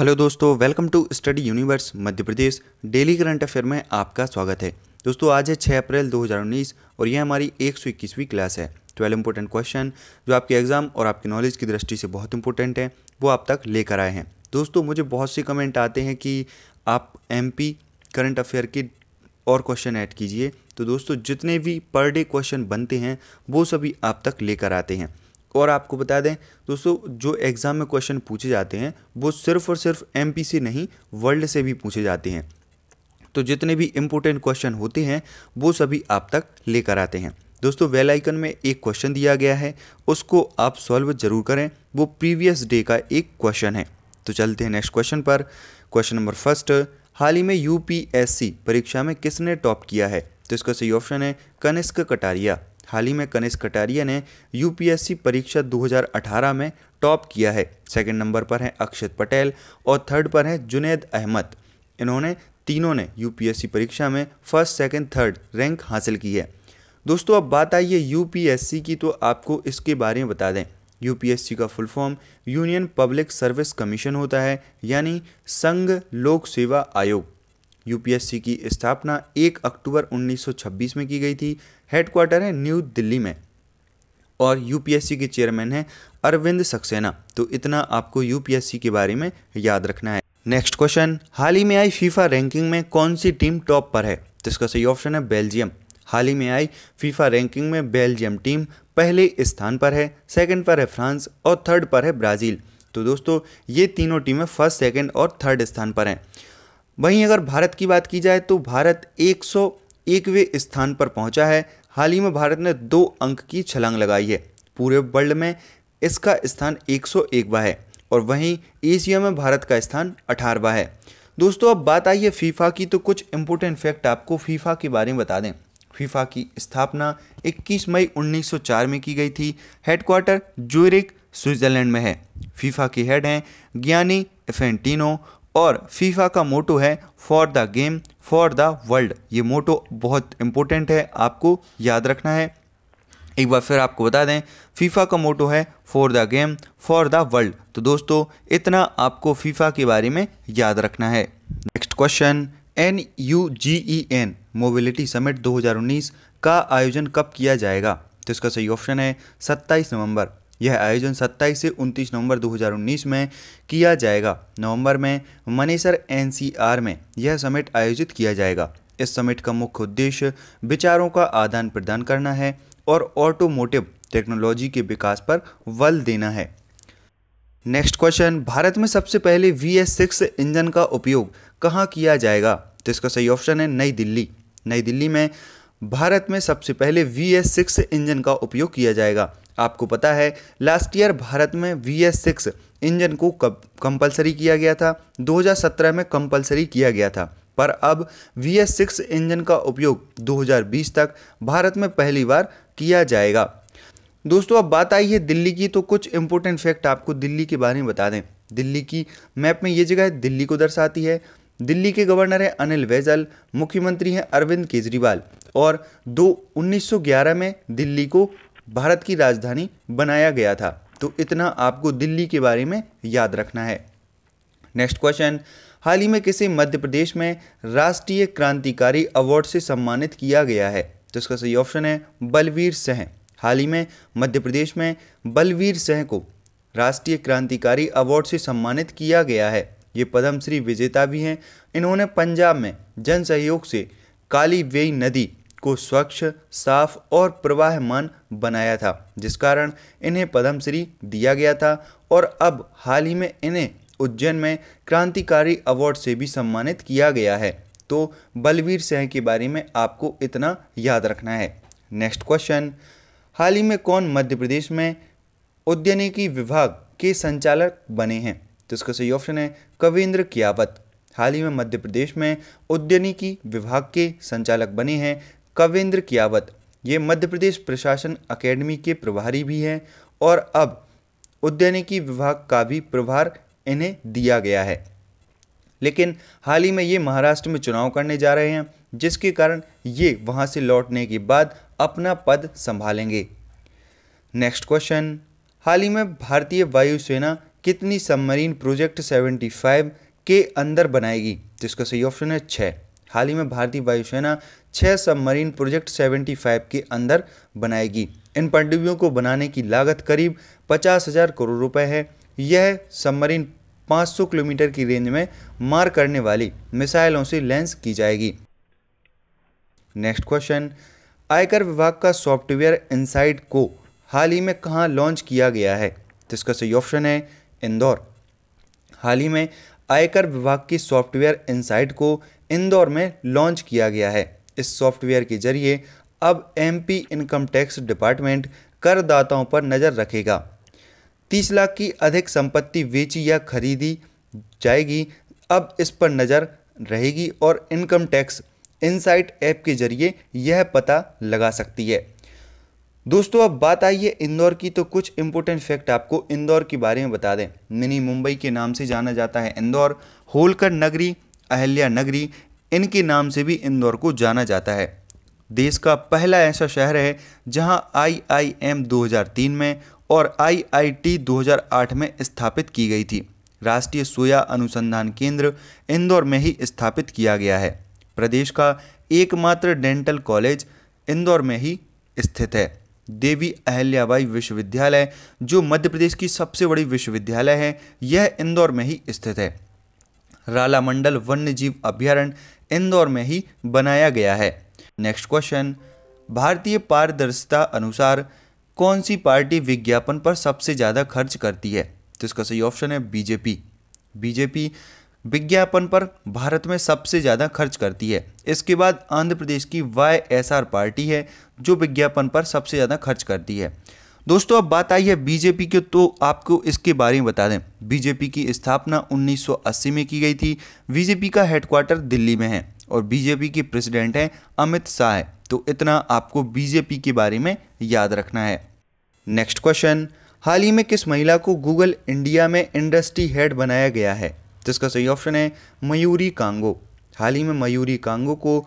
hello दोस्तों welcome to study universe Madhya Pradesh daily current affair में आपका स्वागत है दोस्तों आज है 6 अप्रैल 2019 और यह हमारी एक सौ इक्कीसवीं क्लास है ट्वेल्व इंपॉर्टेंट क्वेश्चन जो आपके एग्जाम और आपके नॉलेज की दृष्टि से बहुत इंपॉर्टेंट हैं वो आप तक लेकर आए हैं दोस्तों मुझे बहुत से कमेंट आते हैं कि आप एम करंट अफेयर के और क्वेश्चन ऐड कीजिए तो दोस्तों जितने भी पर डे क्वेश्चन बनते हैं वो सभी आप तक लेकर आते हैं और आपको बता दें दोस्तों जो एग्ज़ाम में क्वेश्चन पूछे जाते हैं वो सिर्फ और सिर्फ एम नहीं वर्ल्ड से भी पूछे जाते हैं तो जितने भी इम्पोर्टेंट क्वेश्चन होते हैं वो सभी आप तक लेकर आते हैं दोस्तों वेल आइकन में एक क्वेश्चन दिया गया है उसको आप सॉल्व जरूर करें वो प्रीवियस डे का एक क्वेश्चन है तो चलते हैं नेक्स्ट क्वेश्चन पर क्वेश्चन नंबर फर्स्ट हाल ही में यूपीएससी परीक्षा में किसने टॉप किया है तो इसका सही ऑप्शन है कनिष्क कटारिया हाल ही में कनिष कटारिया ने यूपीएससी परीक्षा 2018 में टॉप किया है सेकंड नंबर पर हैं अक्षत पटेल और थर्ड पर हैं जुनेद अहमद इन्होंने तीनों ने यूपीएससी परीक्षा में फर्स्ट सेकंड थर्ड रैंक हासिल की है दोस्तों अब बात आई है यूपीएससी की तो आपको इसके बारे में बता दें यूपीएससी का full form union public service commission होता है यानी संघ लोक सेवा आयोग यूपीएससी की स्थापना 1 अक्टूबर 1926 में की गई थी हेडक्वार्टर है न्यू दिल्ली में और यूपीएससी के चेयरमैन हैं अरविंद सक्सेना तो इतना आपको यूपीएससी के बारे में याद रखना है नेक्स्ट क्वेश्चन हाल ही में आई फीफा रैंकिंग में कौन सी टीम टॉप पर है तो इसका सही ऑप्शन है बेल्जियम हाल ही में आई फीफा रैंकिंग में बेल्जियम टीम पहले स्थान पर है सेकंड पर है फ्रांस और थर्ड पर है ब्राज़ील तो दोस्तों ये तीनों टीमें फर्स्ट सेकंड और थर्ड स्थान पर हैं वहीं अगर भारत की बात की जाए तो भारत एक सौ स्थान पर पहुंचा है हाल ही में भारत ने दो अंक की छलांग लगाई है पूरे वर्ल्ड में इसका स्थान एक है और वहीं एशिया में भारत का स्थान अठारहवा है दोस्तों अब बात आई है फीफा की तो कुछ इम्पोर्टेंट फैक्ट आपको फीफा के बारे में बता दें फीफा की स्थापना 21 मई 1904 में की गई थी हेडक्वार्टर ज्यूरिक स्विट्जरलैंड में है फीफा की हेड हैं ज्ञानी एफेंटिनो और फीफा का मोटो है for the game for the world ये मोटो बहुत इम्पोर्टेंट है आपको याद रखना है एक बार फिर आपको बता दें फीफा का मोटो है for the game for the world तो दोस्तों इतना आपको फीफा के बारे में याद रखना है next question N U G E N mobility summit 2019 का आयोजन कब किया जाएगा तो इसका सही ऑप्शन है 27 नवंबर यह आयोजन 27 से 29 नवंबर 2019 में किया जाएगा नवंबर में मनेसर एनसीआर में यह समिट आयोजित किया जाएगा इस समिट का मुख्य उद्देश्य विचारों का आदान प्रदान करना है और ऑटोमोटिव टेक्नोलॉजी के विकास पर बल देना है नेक्स्ट क्वेश्चन भारत में सबसे पहले वी एस सिक्स इंजन का उपयोग कहाँ किया जाएगा तो इसका सही ऑप्शन है नई दिल्ली नई दिल्ली में भारत में सबसे पहले वी एस सिक्स इंजन का उपयोग किया जाएगा आपको पता है लास्ट ईयर भारत में वी एस सिक्स इंजन को कंपलसरी किया गया था 2017 में कंपलसरी किया गया था पर अब वी एस सिक्स इंजन का उपयोग 2020 तक भारत में पहली बार किया जाएगा दोस्तों अब बात आई है दिल्ली की तो कुछ इंपॉर्टेंट फैक्ट आपको दिल्ली के बारे में बता दें दिल्ली की मैप में ये जगह दिल्ली को दर्शाती है दिल्ली के गवर्नर हैं अनिल बैजल मुख्यमंत्री हैं अरविंद केजरीवाल और दो 1911 में दिल्ली को भारत की राजधानी बनाया गया था तो इतना आपको दिल्ली के बारे में याद रखना है नेक्स्ट क्वेश्चन हाल ही में किसे मध्य प्रदेश में राष्ट्रीय क्रांतिकारी अवार्ड से सम्मानित किया गया है तो इसका सही ऑप्शन है बलवीर सह हाल ही में मध्य प्रदेश में बलवीर सह को राष्ट्रीय क्रांतिकारी अवार्ड से सम्मानित किया गया है ये पद्मश्री विजेता भी हैं इन्होंने पंजाब में जन सहयोग से काली वेई नदी को स्वच्छ साफ और प्रवाहमान बनाया था जिस कारण इन्हें पद्मश्री दिया गया था और अब हाल ही में इन्हें उज्जैन में क्रांतिकारी अवार्ड से भी सम्मानित किया गया है तो बलवीर सिंह के बारे में आपको इतना याद रखना है नेक्स्ट क्वेश्चन हाल ही में कौन मध्य प्रदेश में उद्यानिकी विभाग के संचालक बने हैं तो इसका सही ऑप्शन है कविंद्र कियावत हाल ही में मध्य प्रदेश में उद्यानिकी विभाग के संचालक बने हैं कविंद्र कियावत ये मध्य प्रदेश प्रशासन अकेडमी के प्रभारी भी हैं और अब उद्यानिकी विभाग का भी प्रभार इन्हें दिया गया है लेकिन हाल ही में ये महाराष्ट्र में चुनाव करने जा रहे हैं जिसके कारण ये वहाँ से लौटने के बाद अपना पद संभालेंगे नेक्स्ट क्वेश्चन हाल ही में भारतीय वायुसेना कितनी सबमरीन प्रोजेक्ट 75 के अंदर बनाएगी जिसका सही ऑप्शन है छः हाल ही में भारतीय वायुसेना छः सबमरीन प्रोजेक्ट 75 के अंदर बनाएगी इन पनडुब्बियों को बनाने की लागत करीब पचास हज़ार करोड़ रुपए है यह सबमरीन 500 किलोमीटर की रेंज में मार करने वाली मिसाइलों से लैंस की जाएगी नेक्स्ट क्वेश्चन आयकर विभाग का सॉफ्टवेयर इनसाइट को हाल ही में कहाँ लॉन्च किया गया है तो इसका सही ऑप्शन है इंदौर हाल ही में आयकर विभाग की सॉफ्टवेयर इनसाइट को इंदौर में लॉन्च किया गया है इस सॉफ्टवेयर के जरिए अब एमपी इनकम टैक्स डिपार्टमेंट करदाताओं पर नज़र रखेगा तीस लाख की अधिक संपत्ति बेची या खरीदी जाएगी अब इस पर नज़र रहेगी और इनकम टैक्स इनसाइट ऐप के जरिए यह पता लगा सकती है दोस्तों अब बात आई है इंदौर की तो कुछ इम्पोर्टेंट फैक्ट आपको इंदौर के बारे में बता दें मिनी मुंबई के नाम से जाना जाता है इंदौर होलकर नगरी अहल्या नगरी इनके नाम से भी इंदौर को जाना जाता है देश का पहला ऐसा शहर है जहां आईआईएम 2003 में और आईआईटी 2008 में स्थापित की गई थी राष्ट्रीय सोया अनुसंधान केंद्र इंदौर में ही स्थापित किया गया है प्रदेश का एकमात्र डेंटल कॉलेज इंदौर में ही स्थित है देवी अहल्याबाई विश्वविद्यालय जो मध्य प्रदेश की सबसे बड़ी विश्वविद्यालय है यह इंदौर में ही स्थित है राला मंडल वन्य जीव अभ्यारण्य इंदौर में ही बनाया गया है नेक्स्ट क्वेश्चन भारतीय पारदर्शिता अनुसार कौन सी पार्टी विज्ञापन पर सबसे ज़्यादा खर्च करती है तो इसका सही ऑप्शन है बीजेपी बीजेपी विज्ञापन पर भारत में सबसे ज़्यादा खर्च करती है इसके बाद आंध्र प्रदेश की वाई एस आर पार्टी है जो विज्ञापन पर सबसे ज़्यादा खर्च करती है दोस्तों अब बात आई है बीजेपी की तो आपको इसके बारे में बता दें बीजेपी की स्थापना 1980 में की गई थी बीजेपी का हेडक्वार्टर दिल्ली में है और बीजेपी के प्रेसिडेंट हैं अमित शाह है तो इतना आपको बीजेपी के बारे में याद रखना है नेक्स्ट क्वेश्चन हाल ही में किस महिला को गूगल इंडिया में इंडस्ट्री हेड बनाया गया है जिसका सही ऑप्शन है मयूरी कांगो हाल ही में मयूरी कांगो को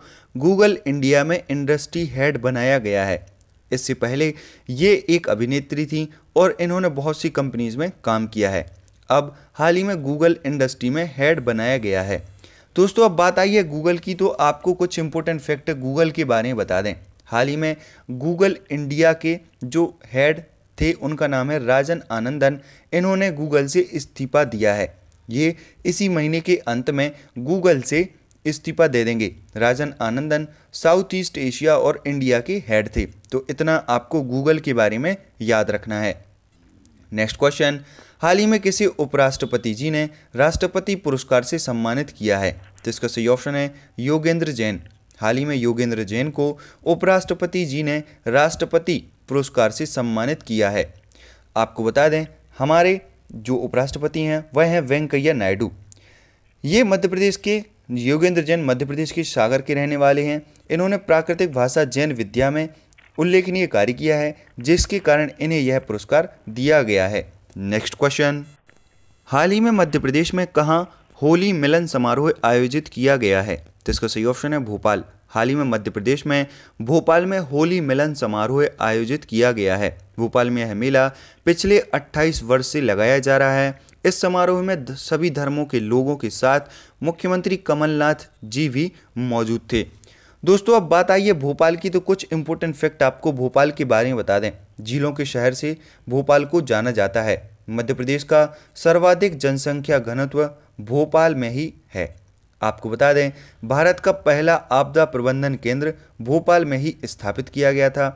गूगल इंडिया में इंडस्ट्री हेड बनाया गया है इससे पहले ये एक अभिनेत्री थी और इन्होंने बहुत सी कंपनीज़ में काम किया है अब हाल ही में गूगल इंडस्ट्री में हेड बनाया गया है दोस्तों अब बात आई है गूगल की तो आपको कुछ इंपॉर्टेंट फैक्ट गूगल के बारे में बता दें हाल ही में गूगल इंडिया के जो हेड थे उनका नाम है राजन आनंदन इन्होंने गूगल से इस्तीफा दिया है ये इसी महीने के अंत में गूगल से इस्तीफा दे देंगे Rajan Anandan south east Asia और इंडिया के हेड थे तो इतना आपको गूगल के बारे में याद रखना है नेक्स्ट क्वेश्चन हाल ही में किसी उपराष्ट्रपति जी ने राष्ट्रपति पुरस्कार से सम्मानित किया है तो इसका सही ऑप्शन है योगेंद्र जैन हाल ही में योगेंद्र जैन को उपराष्ट्रपति जी ने राष्ट्रपति पुरस्कार से सम्मानित किया है आपको बता दें हमारे जो उपराष्ट्रपति हैं वह हैं वेंकैया नायडू ये मध्य प्रदेश के योगेंद्र जैन मध्य प्रदेश के सागर के रहने वाले हैं इन्होंने प्राकृतिक भाषा जैन विद्या में उल्लेखनीय कार्य किया है जिसके कारण इन्हें यह पुरस्कार दिया गया है नेक्स्ट क्वेश्चन हाल ही में मध्य प्रदेश में कहाँ होली मिलन समारोह आयोजित किया गया है तो इसका सही ऑप्शन है भोपाल हाल ही में मध्य प्रदेश में भोपाल में होली मिलन समारोह आयोजित किया गया है भोपाल में यह मेला पिछले 28 वर्ष से लगाया जा रहा है इस समारोह में सभी धर्मों के लोगों के साथ मुख्यमंत्री कमलनाथ जी भी मौजूद थे दोस्तों अब बात आई है भोपाल की तो कुछ इम्पोर्टेंट फैक्ट आपको भोपाल के बारे में बता दें झीलों के शहर से भोपाल को जाना जाता है मध्य प्रदेश का सर्वाधिक जनसंख्या घनत्व भोपाल में ही है आपको बता दें भारत का पहला आपदा प्रबंधन केंद्र भोपाल में ही स्थापित किया गया था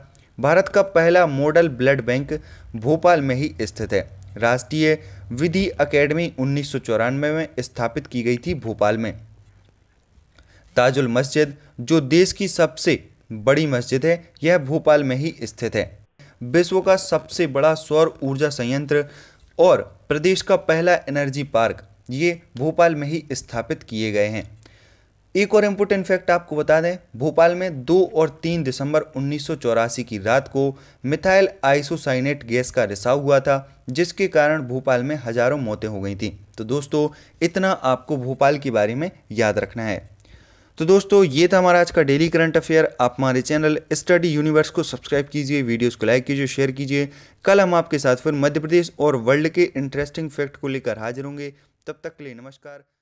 भारत का पहला मॉडल ब्लड बैंक भोपाल में ही स्थित है राष्ट्रीय विधि अकेडमी उन्नीस में स्थापित की गई थी भोपाल में ताजुल मस्जिद जो देश की सबसे बड़ी मस्जिद है यह भोपाल में ही स्थित है विश्व का सबसे बड़ा सौर ऊर्जा संयंत्र और प्रदेश का पहला एनर्जी पार्क ये भोपाल में ही स्थापित किए गए हैं एक और इम्पोर्टेंट फैक्ट आपको बता दें भोपाल में 2 और 3 दिसंबर उन्नीस की रात को मिथाइल आइसोसाइनेट गैस का रिसाव हुआ था जिसके कारण भोपाल में हजारों मौतें हो गई थी तो दोस्तों इतना आपको भोपाल के बारे में याद रखना है तो दोस्तों ये था हमारा आज का डेली करंट अफेयर आप हमारे चैनल स्टडी यूनिवर्स को सब्सक्राइब कीजिए वीडियोस को लाइक कीजिए शेयर कीजिए कल हम आपके साथ फिर मध्य प्रदेश और वर्ल्ड के इंटरेस्टिंग फैक्ट को लेकर हाजिर होंगे तब तक के लिए नमस्कार